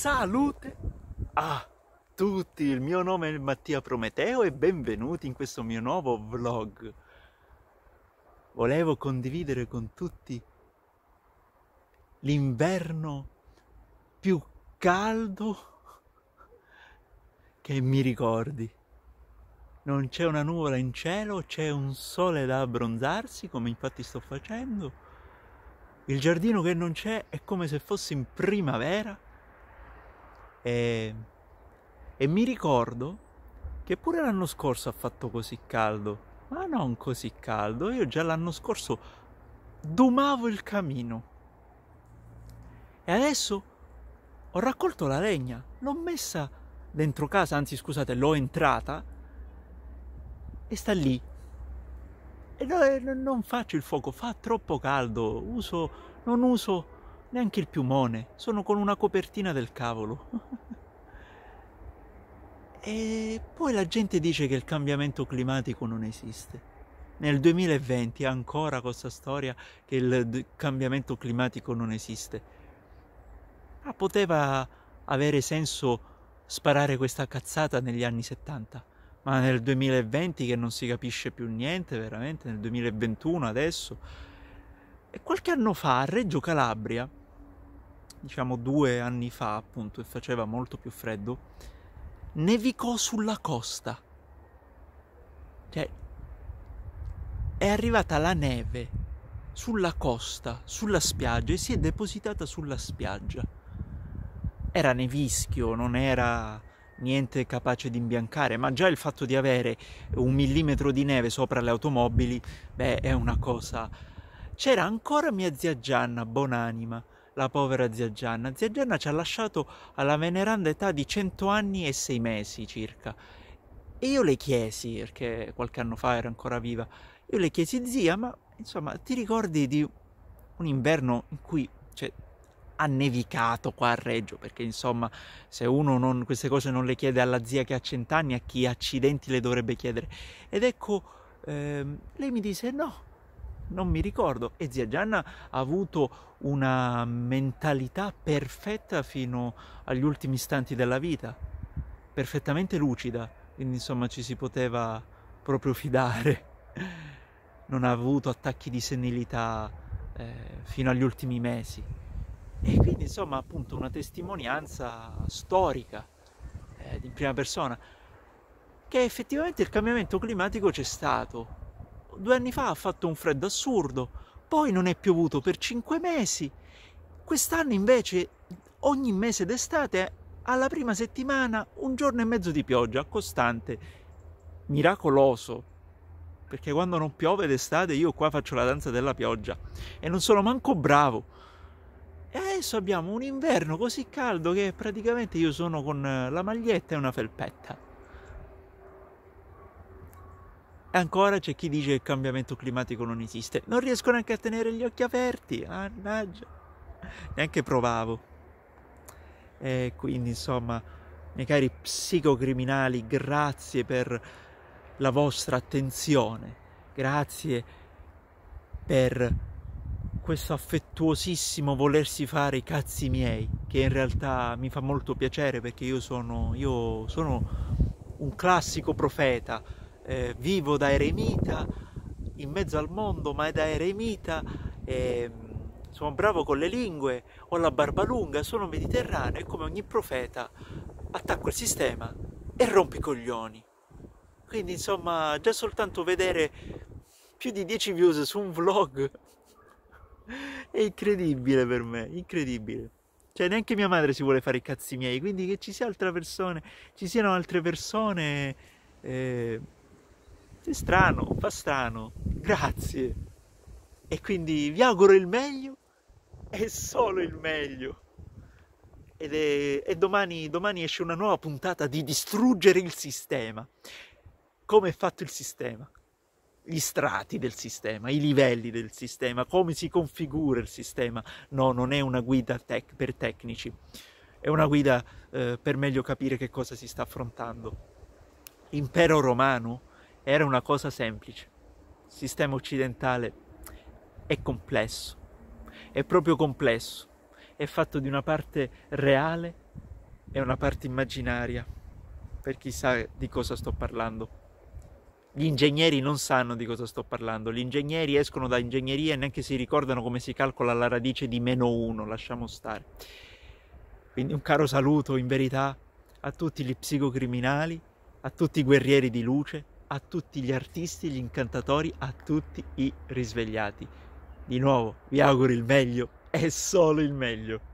Salute a ah, tutti, il mio nome è Mattia Prometeo e benvenuti in questo mio nuovo vlog. Volevo condividere con tutti l'inverno più caldo che mi ricordi. Non c'è una nuvola in cielo, c'è un sole da abbronzarsi, come infatti sto facendo. Il giardino che non c'è è come se fosse in primavera e, ehm, e mi ricordo che pure l'anno scorso ha fatto così caldo, ma non così caldo, io già l'anno scorso domavo il camino. E adesso ho raccolto la legna, l'ho messa dentro casa, anzi scusate, l'ho entrata e sta lì. E no, eh, non faccio il fuoco, fa troppo caldo, uso, non uso Neanche il piumone, sono con una copertina del cavolo. e poi la gente dice che il cambiamento climatico non esiste. Nel 2020 ancora questa storia che il cambiamento climatico non esiste. Ma poteva avere senso sparare questa cazzata negli anni 70, ma nel 2020 che non si capisce più niente, veramente, nel 2021 adesso. E qualche anno fa a Reggio Calabria diciamo due anni fa appunto e faceva molto più freddo, nevicò sulla costa. Cioè, è arrivata la neve sulla costa, sulla spiaggia e si è depositata sulla spiaggia. Era nevischio, non era niente capace di imbiancare, ma già il fatto di avere un millimetro di neve sopra le automobili, beh, è una cosa... C'era ancora mia zia Gianna, buonanima, la povera zia Gianna. Zia Gianna ci ha lasciato alla veneranda età di 100 anni e 6 mesi circa. E io le chiesi, perché qualche anno fa era ancora viva, io le chiesi zia, ma insomma ti ricordi di un inverno in cui cioè, ha nevicato qua a Reggio? Perché insomma se uno non, queste cose non le chiede alla zia che ha 100 anni, a chi accidenti le dovrebbe chiedere? Ed ecco, ehm, lei mi disse no, non mi ricordo. E zia Gianna ha avuto una mentalità perfetta fino agli ultimi istanti della vita, perfettamente lucida, quindi insomma ci si poteva proprio fidare. Non ha avuto attacchi di senilità eh, fino agli ultimi mesi. E quindi insomma appunto una testimonianza storica eh, in prima persona che effettivamente il cambiamento climatico c'è stato, due anni fa ha fatto un freddo assurdo, poi non è piovuto per cinque mesi, quest'anno invece ogni mese d'estate alla prima settimana un giorno e mezzo di pioggia costante, miracoloso, perché quando non piove d'estate io qua faccio la danza della pioggia e non sono manco bravo. E adesso abbiamo un inverno così caldo che praticamente io sono con la maglietta e una felpetta. E ancora c'è chi dice che il cambiamento climatico non esiste. Non riesco neanche a tenere gli occhi aperti, Annaggia. Neanche provavo. E quindi, insomma, miei cari psicocriminali, grazie per la vostra attenzione. Grazie per questo affettuosissimo volersi fare i cazzi miei, che in realtà mi fa molto piacere perché io sono, io sono un classico profeta eh, vivo da eremita in mezzo al mondo, ma è da eremita. Eh, sono bravo con le lingue, ho la barba lunga, sono mediterraneo e come ogni profeta attacco il sistema e rompo i coglioni. Quindi insomma, già soltanto vedere più di 10 views su un vlog è incredibile per me, incredibile. Cioè neanche mia madre si vuole fare i cazzi miei, quindi che ci sia altre persone, ci siano altre persone... Eh è strano, fa strano. Grazie. E quindi vi auguro il meglio e solo il meglio. Ed è, e domani, domani esce una nuova puntata di distruggere il sistema. Come è fatto il sistema? gli strati del sistema, i livelli del sistema, come si configura il sistema. No, non è una guida tec- per tecnici, è una guida eh, per meglio capire che cosa si sta affrontando. Impero romano era una cosa semplice. Il sistema occidentale è complesso, è proprio complesso, è fatto di una parte reale e una parte immaginaria, per chi sa di cosa sto parlando. Gli ingegneri non sanno di cosa sto parlando, gli ingegneri escono da ingegneria e neanche si ricordano come si calcola la radice di meno 1, lasciamo stare. Quindi un caro saluto in verità a tutti gli psicocriminali, a tutti i guerrieri di luce, a tutti gli artisti, gli incantatori, a tutti i risvegliati. Di nuovo, vi auguro il meglio, è solo il meglio.